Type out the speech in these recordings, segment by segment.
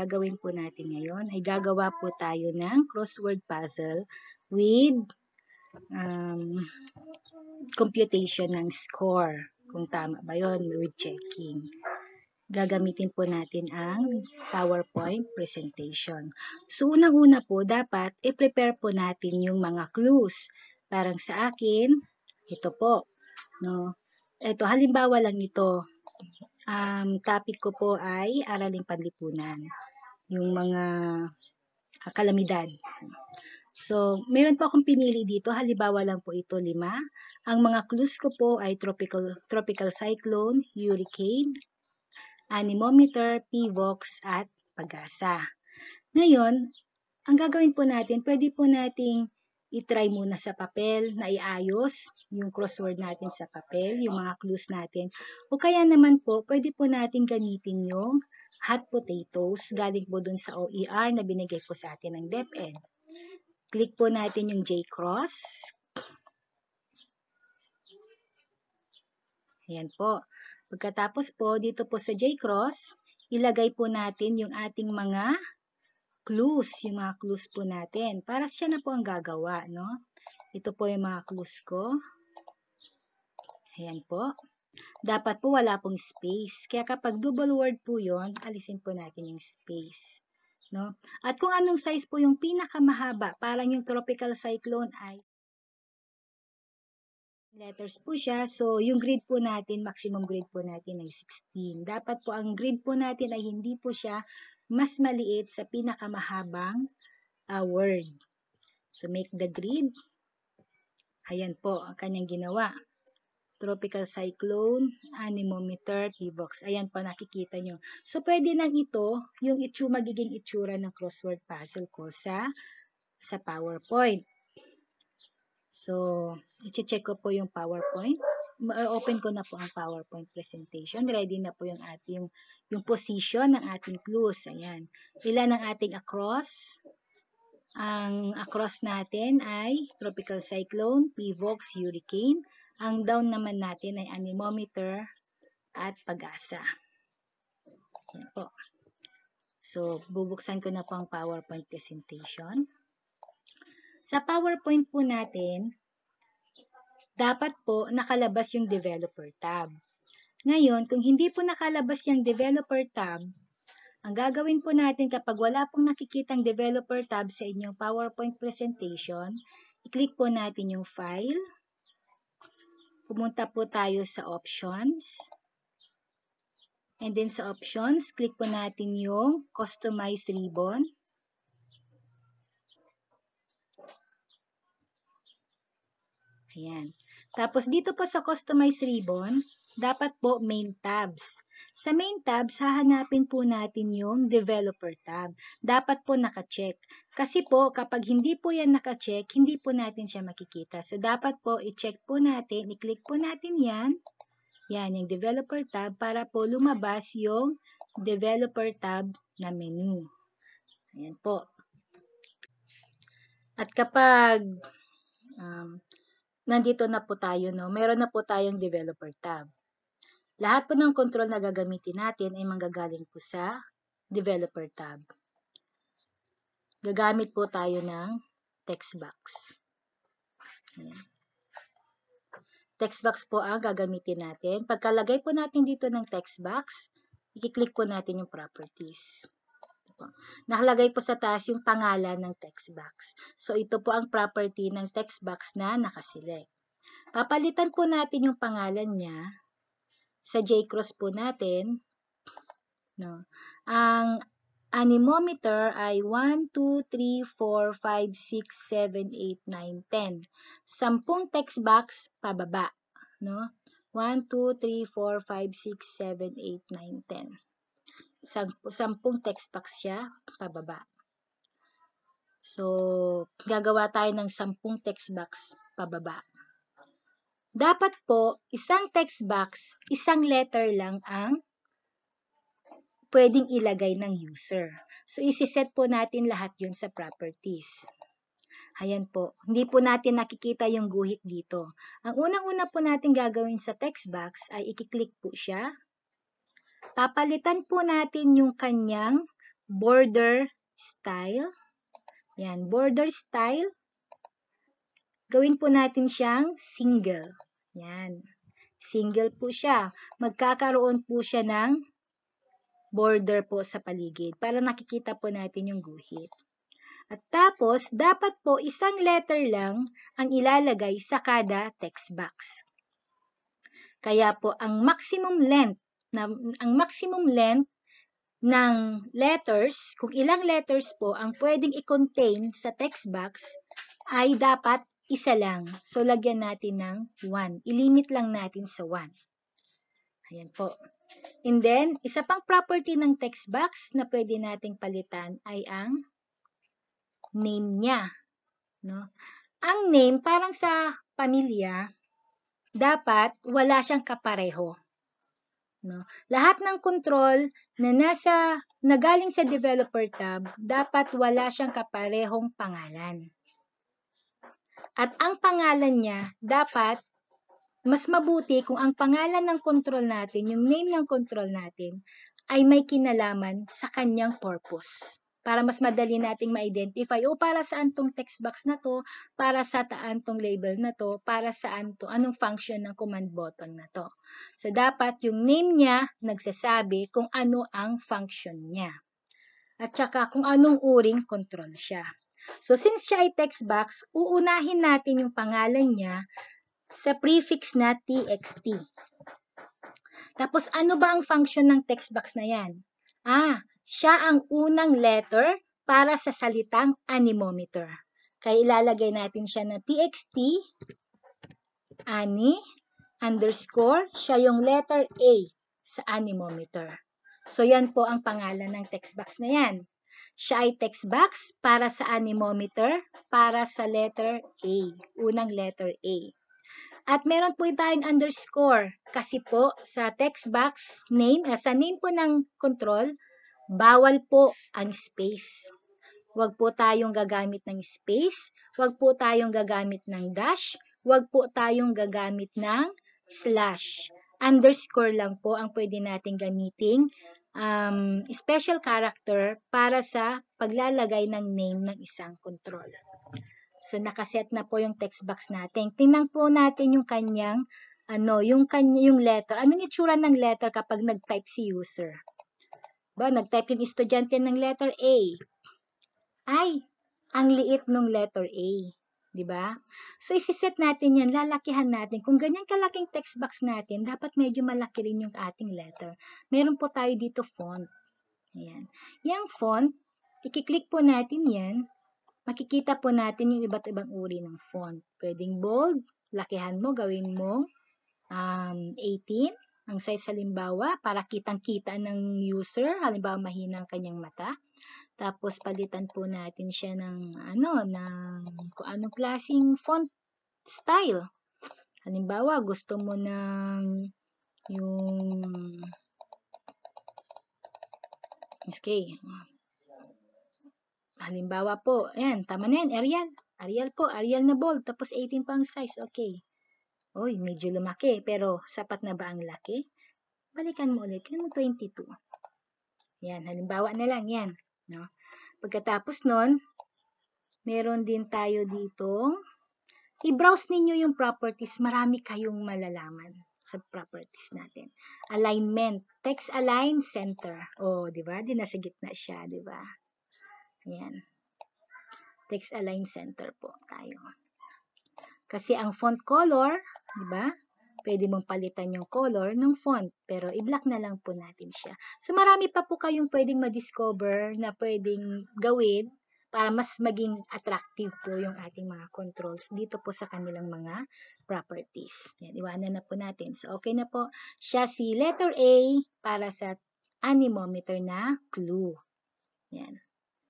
gagawin po natin ngayon ay gagawa po tayo ng crossword puzzle with um, computation ng score. Kung tama ba yon with checking. Gagamitin po natin ang PowerPoint presentation. So, unang-una po, dapat i-prepare po natin yung mga clues. Parang sa akin, ito po. No? Ito, halimbawa lang ito um, topic ko po ay araling panlipunan yung mga ah, kalamidad. So, meron po akong pinili dito. Halimbawa lang po ito, lima. Ang mga clues ko po ay tropical, tropical cyclone, hurricane, anemometer, PVOX, at pag-asa. Ngayon, ang gagawin po natin, pwede po nating itry muna sa papel na iayos yung crossword natin sa papel, yung mga clues natin. O kaya naman po, pwede po natin gamitin yung hot potatoes galing po dun sa OER na binigay po sa atin ng DepEd. Click po natin yung J-Cross. Ayan po. Pagkatapos po, dito po sa J-Cross, ilagay po natin yung ating mga clues, yung mga clues po natin. Para siya na po ang gagawa, no? Ito po yung mga clues ko. Ayan po dapat po wala pong space. Kaya kapag double word po yon alisin po natin yung space. No? At kung anong size po yung pinakamahaba, parang yung tropical cyclone ay letters po siya. So, yung grid po natin, maximum grid po natin ay 16. Dapat po ang grid po natin ay hindi po siya mas maliit sa pinakamahabang uh, word. So, make the grid. Ayan po ang kanyang ginawa tropical cyclone, anemometer, T-box. Ayan pa nakikita nyo. So, pwede nang ito, yung itsu, magiging itsura ng crossword puzzle ko sa, sa PowerPoint. So, iche-check ko po yung PowerPoint. Ah, open ko na po ang PowerPoint presentation. Ready na po yung ating, yung position ng ating clues. Ayan. Ilan ang ating across? Ang across natin ay tropical cyclone, PVOX, hurricane, ang down naman natin ay anemometer at pag-asa. So, bubuksan ko na po ang PowerPoint presentation. Sa PowerPoint po natin, dapat po nakalabas yung developer tab. Ngayon, kung hindi po nakalabas yung developer tab, ang gagawin po natin kapag wala pong nakikitang developer tab sa inyong PowerPoint presentation, i-click po natin yung file, pumunta po tayo sa options. And then sa options, click po natin yung customize ribbon. Ayan. Tapos dito po sa customize ribbon, dapat po main tabs. Sa main tab, hahanapin po natin yung developer tab. Dapat po nakacheck. Kasi po, kapag hindi po yan nakacheck, hindi po natin siya makikita. So, dapat po, i-check po natin, i-click po natin yan. Yan, yung developer tab para po lumabas yung developer tab na menu. Ayan po. At kapag um, nandito na po tayo, no, meron na po tayong developer tab. Lahat po ng control na gagamitin natin ay manggagaling po sa Developer tab. Gagamit po tayo ng text box. Text box po ang gagamitin natin. Pagkalagay po natin dito ng text box, i-click po natin yung properties. Nakalagay po sa taas yung pangalan ng text box. So, ito po ang property ng text box na nakaselect. Papalitan po natin yung pangalan niya sa J-cross po natin, no, ang anemometer ay 1, 2, 3, 4, 5, 6, 7, 8, 9, 10. 10 text box pababa. No? 1, 2, 3, 4, 5, 6, 7, 8, 9, 10. 10 text box siya pababa. So, gagawa tayo ng 10 text box pababa. Dapat po, isang text box, isang letter lang ang pwedeng ilagay ng user. So, isiset po natin lahat yun sa properties. Ayan po. Hindi po natin nakikita yung guhit dito. Ang unang-una po natin gagawin sa text box ay ikiklik po siya. Papalitan po natin yung kanyang border style. Yan, border style gawin po natin siyang single. Yan. Single po siya. Magkakaroon po siya ng border po sa paligid para nakikita po natin yung guhit. At tapos, dapat po isang letter lang ang ilalagay sa kada text box. Kaya po ang maximum length na ang maximum length ng letters, kung ilang letters po ang pwedeng i-contain sa text box ay dapat isa lang. So, lagyan natin ng 1. Ilimit lang natin sa 1. Ayan po. And then, isa pang property ng text box na pwede nating palitan ay ang name niya. No? Ang name, parang sa pamilya, dapat wala siyang kapareho. No? Lahat ng control na nasa nagaling sa developer tab, dapat wala siyang kaparehong pangalan. At ang pangalan niya dapat mas mabuti kung ang pangalan ng control natin, yung name ng control natin, ay may kinalaman sa kanyang purpose. Para mas madali nating ma-identify, o para saan tong text box na to, para sa taan tong label na to, para saan to, anong function ng command button na to. So, dapat yung name niya nagsasabi kung ano ang function niya. At saka kung anong uring control siya. So, since siya ay text box, uunahin natin yung pangalan niya sa prefix na txt. Tapos, ano ba ang function ng text box na yan? Ah, siya ang unang letter para sa salitang anemometer. Kaya ilalagay natin siya na txt, ani, underscore, siya yung letter A sa anemometer. So, yan po ang pangalan ng text box na yan. Siya ay text box para sa anemometer, para sa letter A, unang letter A. At meron po tayong underscore kasi po sa text box name, eh, sa name po ng control, bawal po ang space. Huwag po tayong gagamit ng space, huwag po tayong gagamit ng dash, huwag po tayong gagamit ng slash underscore lang po ang pwede nating gamitin um, special character para sa paglalagay ng name ng isang control. So nakaset na po yung text box natin. Tingnan po natin yung kanyang ano, yung kanya yung letter. Anong itsura ng letter kapag nag-type si user? Ba, nag-type yung estudyante ng letter A. Ay, ang liit ng letter A. 'di ba? So isi-set natin 'yan, lalakihan natin. Kung ganyan kalaking text box natin, dapat medyo malaki rin yung ating letter. Meron po tayo dito font. Ayan. Yang font, i-click po natin 'yan. Makikita po natin yung iba't ibang uri ng font. Pwedeng bold, lakihan mo, gawin mo um, 18 ang size halimbawa para kitang-kita ng user, halimbawa mahina ang kanyang mata. Tapos, palitan po natin siya ng, ano, ng kung anong klaseng font style. Halimbawa, gusto mo ng yung okay. Halimbawa po, ayan, tama na yan, Arial. Arial po, Arial na bold, tapos 18 pang size, okay. Oy, medyo lumaki, pero sapat na ba ang laki? Balikan mo ulit, yun 22. Yan, halimbawa na lang, yan. No? Pagkatapos nun, meron din tayo dito. I-browse ninyo yung properties. Marami kayong malalaman sa properties natin. Alignment. Text align center. oh, di ba? Di nasa gitna siya, di ba? Ayan. Text align center po tayo. Kasi ang font color, di ba? pwede mong palitan yung color ng font. Pero i-black na lang po natin siya. So marami pa po kayong pwedeng ma-discover na pwedeng gawin para mas maging attractive po yung ating mga controls dito po sa kanilang mga properties. Yan, iwanan na po natin. So, okay na po siya si letter A para sa anemometer na clue. Yan.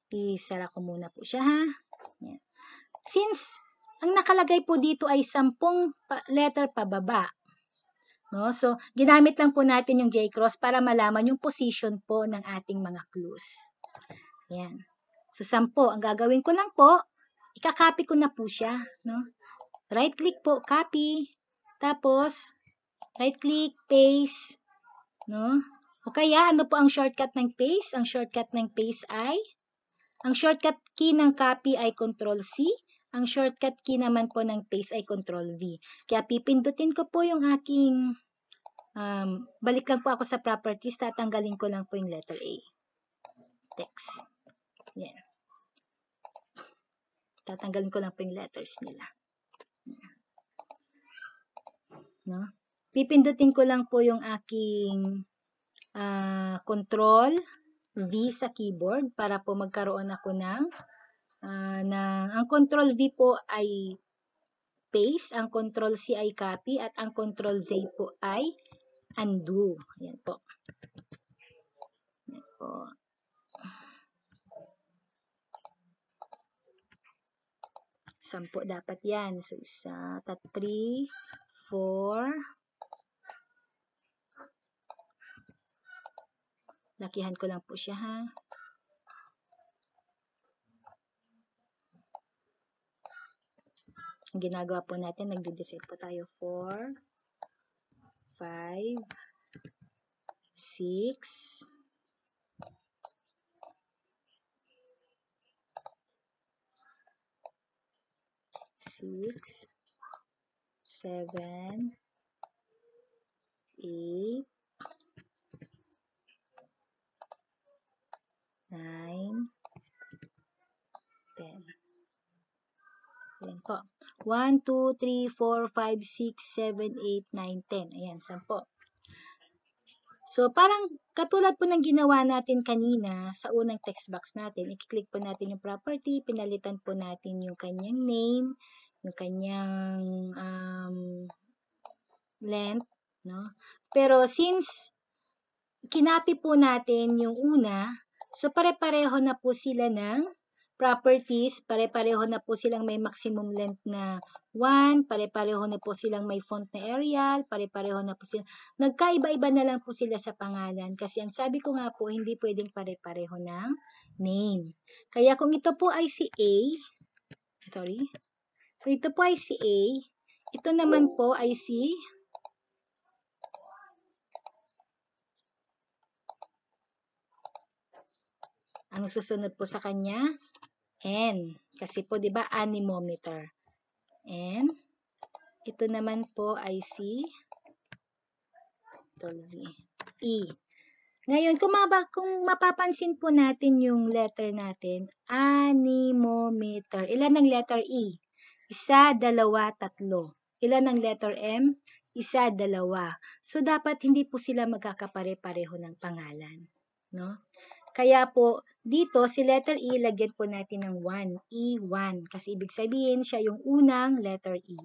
Isara ko muna po siya ha. Yan. Since ang nakalagay po dito ay sampung letter pababa, No? So, ginamit lang po natin yung J-cross para malaman yung position po ng ating mga clues. Ayan. So, sampo. Ang gagawin ko lang po, ikakopy ko na po siya. No? Right click po, copy. Tapos, right click, paste. No? O kaya, ano po ang shortcut ng paste? Ang shortcut ng paste ay, ang shortcut key ng copy ay Control C. Ang shortcut key naman po ng paste ay Control V. Kaya pipindutin ko po yung aking, um, balik lang po ako sa properties, tatanggalin ko lang po yung letter A. Text. Yan. Tatanggalin ko lang po yung letters nila. No? Pipindutin ko lang po yung aking uh, Control V sa keyboard para po magkaroon ako ng uh, na ang control V po ay paste, ang control C ay copy, at ang control Z po ay undo. Ayan po. Ayan po. Sampo dapat yan. So, isa, tat, three, four. Lakihan ko lang po siya, ha? Ang ginagawa po natin, nagdi-decide po tayo 4, 5, 6, 6, 7, 8, 9, 10. Ayan po. 1, 2, 3, 4, 5, 6, 7, 8, 9, 10. Ayan, 10. So, parang katulad po ng ginawa natin kanina sa unang text box natin. I-click po natin yung property, pinalitan po natin yung kanyang name, yung kanyang um, length, no? Pero since kinapi po natin yung una, so pare-pareho na po sila ng properties, pare-pareho na po silang may maximum length na 1, pare-pareho na po silang may font na Arial, pare-pareho na po silang, Nagkaiba-iba na lang po sila sa pangalan kasi ang sabi ko nga po, hindi pwedeng pare-pareho ng name. Kaya kung ito po ay si A, sorry, kung ito po ay si A, ito naman po ay si Ang susunod po sa kanya N. Kasi po, di ba, anemometer. N. Ito naman po ay si V. E. Ngayon, kung, maba, kung mapapansin po natin yung letter natin, anemometer. Ilan ang letter E? Isa, dalawa, tatlo. Ilan ang letter M? Isa, dalawa. So, dapat hindi po sila magkakapare-pareho ng pangalan. No? Kaya po, dito, si letter E, lagyan po natin ng 1. E1. Kasi ibig sabihin, siya yung unang letter E.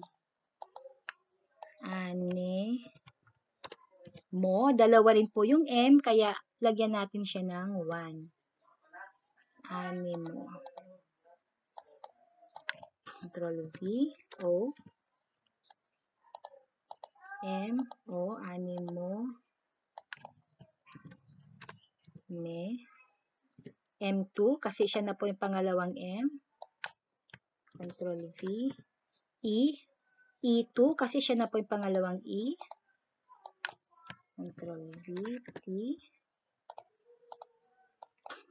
Ani. Mo. Dalawa rin po yung M, kaya lagyan natin siya ng 1. Ani mo. Control V. O. M. O. Ane mo. Me. M2 kasi siya na po yung pangalawang M. Control V. E. E2 kasi siya na po yung pangalawang E. Control V. T.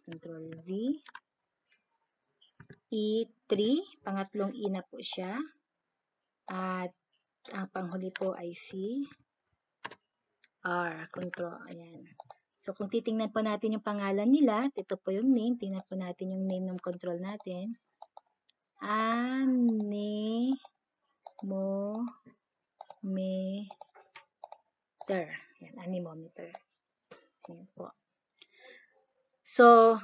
Control V. E3. Pangatlong E na po siya. At ang panghuli po ay C. R. Control. Ayan. So, kung titingnan po natin yung pangalan nila, ito po yung name. Tingnan po natin yung name ng control natin. Ane mo meter. Yan, anemometer. Yan po. So,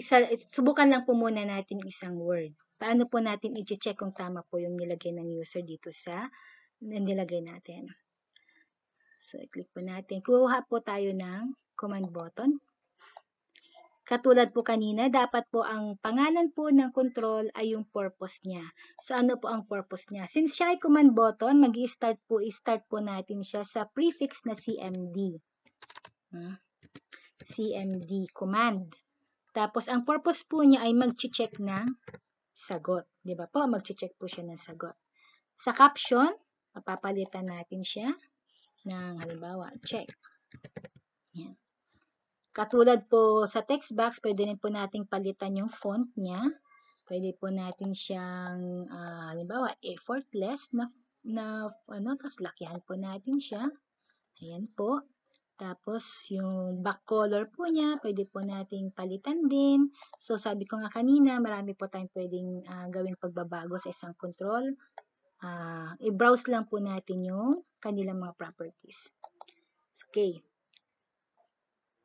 isa, subukan lang po muna natin isang word. Paano po natin i-check kung tama po yung nilagay ng user dito sa nilagay natin. So, i-click po natin. Kuha po tayo ng command button. Katulad po kanina, dapat po ang pangalan po ng control ay yung purpose niya. So, ano po ang purpose niya? Since siya ay command button, mag start po, i start po natin siya sa prefix na CMD. Hmm. CMD command. Tapos, ang purpose po niya ay mag-check ng sagot. ba diba po? Mag-check po siya ng sagot. Sa caption, mapapalitan natin siya ng halimbawa, check. Yan. Katulad po sa text box, pwede rin po nating palitan yung font niya. Pwede po natin siyang, uh, halimbawa, effortless na, na ano, tapos lakihan po natin siya. Ayan po. Tapos, yung back color po niya, pwede po nating palitan din. So, sabi ko nga kanina, marami po tayong pwedeng uh, ah, gawin pagbabago sa isang control uh, i-browse lang po natin yung kanilang mga properties. Okay.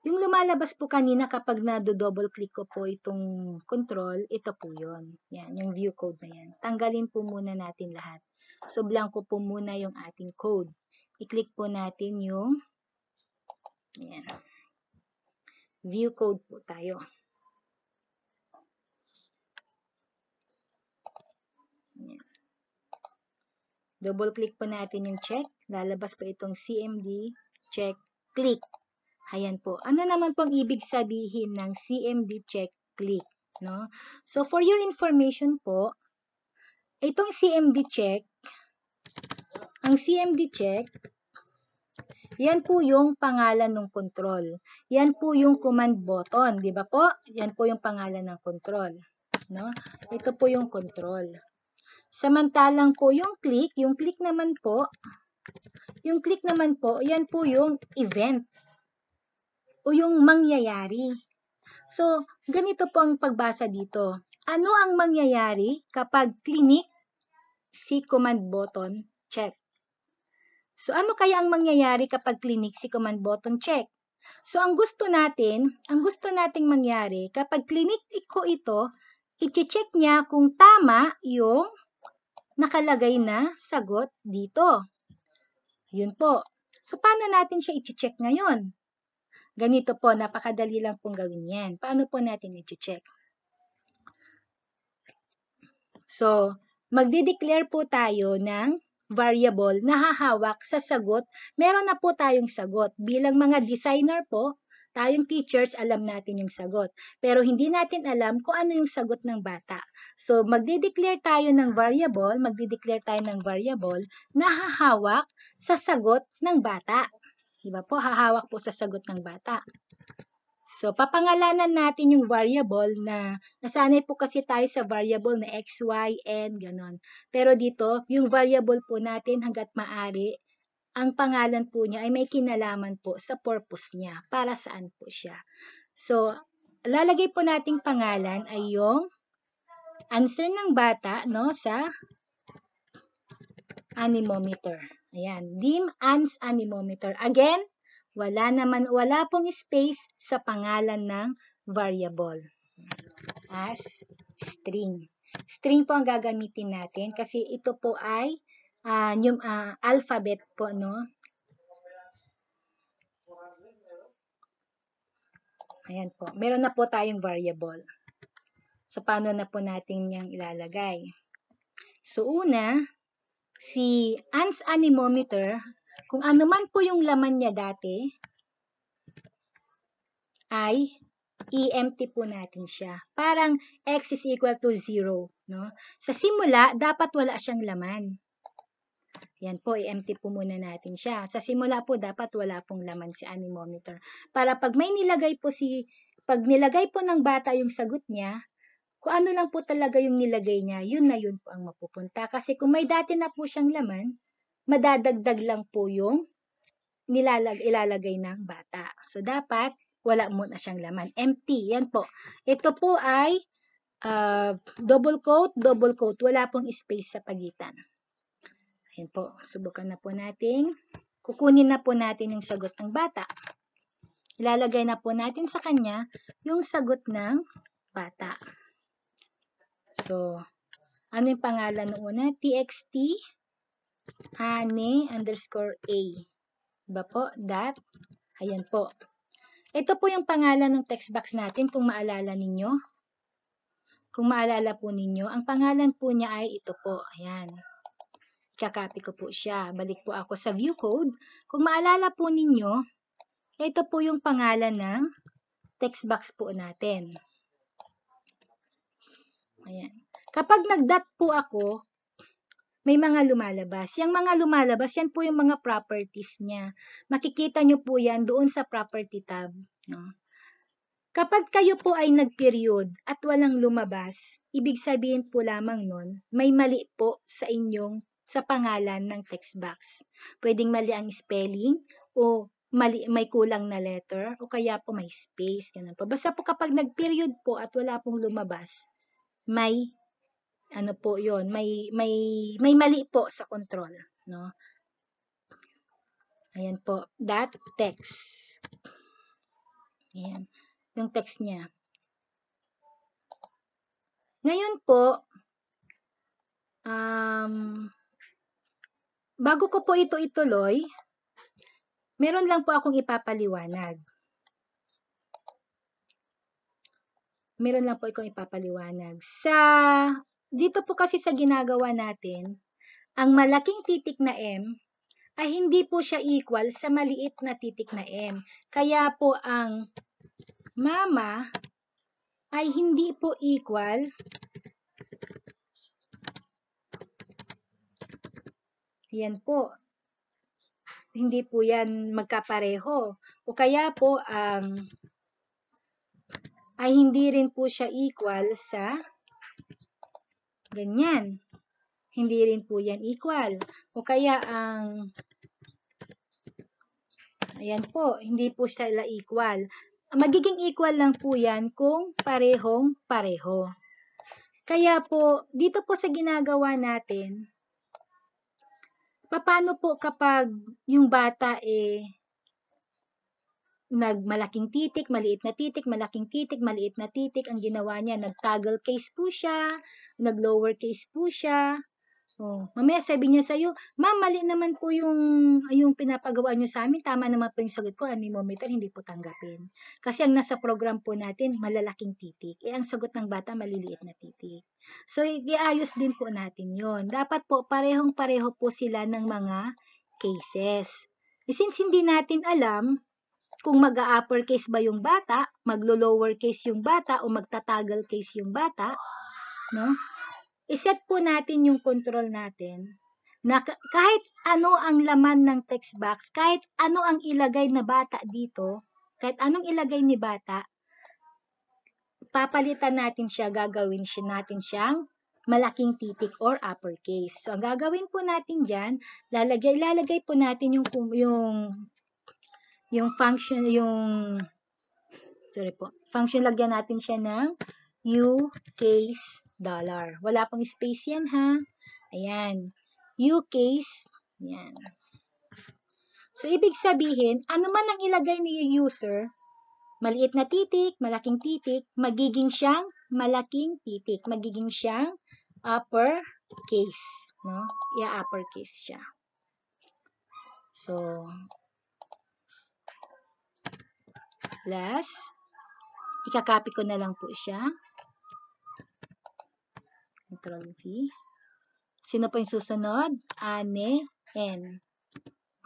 Yung lumalabas po kanina kapag nado-double click ko po itong control, ito po yun. Yan, yung view code na yan. Tanggalin po muna natin lahat. So, blanco po muna yung ating code. I-click po natin yung yan. View code po tayo. Double click po natin yung check. Lalabas po itong CMD, check, click. Ayan po. Ano naman pong ibig sabihin ng CMD check click, no? So for your information po, itong CMD check, ang CMD check, yan po yung pangalan ng control. Yan po yung command button, di ba po? Yan po yung pangalan ng control, no? Ito po yung control. Samantalang po yung click, yung click naman po, yung click naman po, yan po yung event o yung mangyayari. So, ganito po ang pagbasa dito. Ano ang mangyayari kapag clinic si command button check? So, ano kaya ang mangyayari kapag clinic si command button check? So, ang gusto natin, ang gusto nating mangyari kapag clinic ko ito, i-check niya kung tama yung nakalagay na sagot dito. Yun po. So, paano natin siya i-check ngayon? Ganito po, napakadali lang pong gawin yan. Paano po natin i-check? So, magde-declare po tayo ng variable na hahawak sa sagot. Meron na po tayong sagot. Bilang mga designer po, tayong teachers, alam natin yung sagot. Pero hindi natin alam kung ano yung sagot ng bata. So, magde-declare tayo ng variable, magde-declare tayo ng variable na hahawak sa sagot ng bata. Diba po? Hahawak po sa sagot ng bata. So, papangalanan natin yung variable na, nasanay po kasi tayo sa variable na x, y, n, ganon. Pero dito, yung variable po natin hanggat maari, ang pangalan po niya ay may kinalaman po sa purpose niya, para saan po siya. So, lalagay po nating pangalan ay yung answer ng bata no sa anemometer. Ayan, dim ans anemometer. Again, wala naman wala pong space sa pangalan ng variable as string. String po ang gagamitin natin kasi ito po ay uh, ah, yung uh, ah, alphabet po no. Ayan po. Meron na po tayong variable. So, paano na po natin niyang ilalagay? So, una, si Ann's Anemometer, kung ano man po yung laman niya dati, ay empty po natin siya. Parang x is equal to 0. No? Sa simula, dapat wala siyang laman. Yan po, i-empty po muna natin siya. Sa simula po, dapat wala pong laman si anemometer. Para pag may nilagay po si, pag nilagay po ng bata yung sagot niya, kung ano lang po talaga yung nilagay niya, yun na yun po ang mapupunta. Kasi kung may dati na po siyang laman, madadagdag lang po yung nilalag ilalagay ng bata. So, dapat wala muna siyang laman. Empty. Yan po. Ito po ay uh, double quote, double quote. Wala pong space sa pagitan. Yan po. Subukan na po nating kukunin na po natin yung sagot ng bata. Ilalagay na po natin sa kanya yung sagot ng bata. So, ano yung pangalan ng una? TXT ane underscore A. Diba po? Dot. Ayan po. Ito po yung pangalan ng text box natin kung maalala ninyo. Kung maalala po ninyo, ang pangalan po niya ay ito po. Ayan. Kakopy ko po siya. Balik po ako sa view code. Kung maalala po ninyo, ito po yung pangalan ng text box po natin. Ayan. Kapag nag-dot po ako, may mga lumalabas. Yung mga lumalabas, yan po yung mga properties niya. Makikita nyo po yan doon sa property tab. No? Kapag kayo po ay nag-period at walang lumabas, ibig sabihin po lamang nun, may mali po sa inyong, sa pangalan ng text box. Pwedeng mali ang spelling o mali, may kulang na letter o kaya po may space. Ganun po. Basta po kapag nag-period po at wala pong lumabas, may ano po 'yon, may may may mali po sa control, no? Ayan po, that text. Ayan, yung text niya. Ngayon po, um, bago ko po ito ituloy, meron lang po akong ipapaliwanag. meron lang po ikong ipapaliwanag. Sa, dito po kasi sa ginagawa natin, ang malaking titik na M ay hindi po siya equal sa maliit na titik na M. Kaya po ang mama ay hindi po equal Yan po. Hindi po yan magkapareho. O kaya po ang um, ay hindi rin po siya equal sa ganyan. Hindi rin po yan equal. O kaya ang ayan po, hindi po sila equal. Magiging equal lang po yan kung parehong pareho. Kaya po, dito po sa ginagawa natin, paano po kapag yung bata eh nagmalaking titik, maliit na titik, malaking titik, maliit na titik ang ginawa niya. Nagtoggle case po siya, naglower case po siya. Oh, mamaya sabi niya sa iyo, "Ma'am, mali naman po yung yung pinapagawa niyo sa amin. Tama naman po yung sagot ko, anemometer hindi po tanggapin." Kasi ang nasa program po natin, malalaking titik. Eh ang sagot ng bata, maliliit na titik. So, iayos din po natin 'yon. Dapat po parehong-pareho po sila ng mga cases. Eh, since hindi natin alam, kung mag-upper case ba yung bata, maglo-lower case yung bata, o magtatagal case yung bata, no? Iset po natin yung control natin na kahit ano ang laman ng text box, kahit ano ang ilagay na bata dito, kahit anong ilagay ni bata, papalitan natin siya, gagawin siya natin siyang malaking titik or uppercase. So, ang gagawin po natin dyan, lalagay, lalagay po natin yung, yung yung function, yung, sorry po, function lagyan natin siya ng U case dollar. Wala pang space yan ha. Ayan. U case, yan. So, ibig sabihin, ano man ang ilagay ni user, maliit na titik, malaking titik, magiging siyang malaking titik. Magiging siyang upper case. No? Yeah, upper case siya. So, plus. Ikakopy ko na lang po siya. Control V. Sino po yung susunod? Ane, N.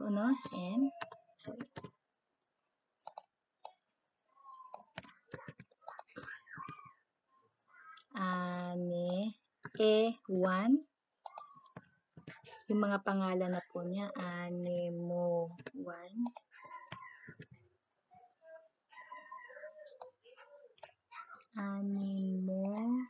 Ano? N. Sorry. Ane, E, 1. Yung mga pangalan na po niya, Mo, 1. and more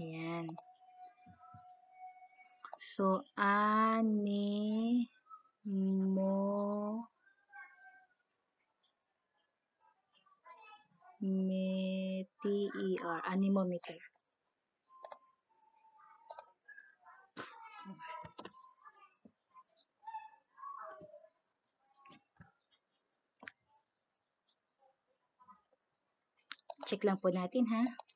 Ayan. So, ani mo meteor. Animometer. Check lang po natin ha.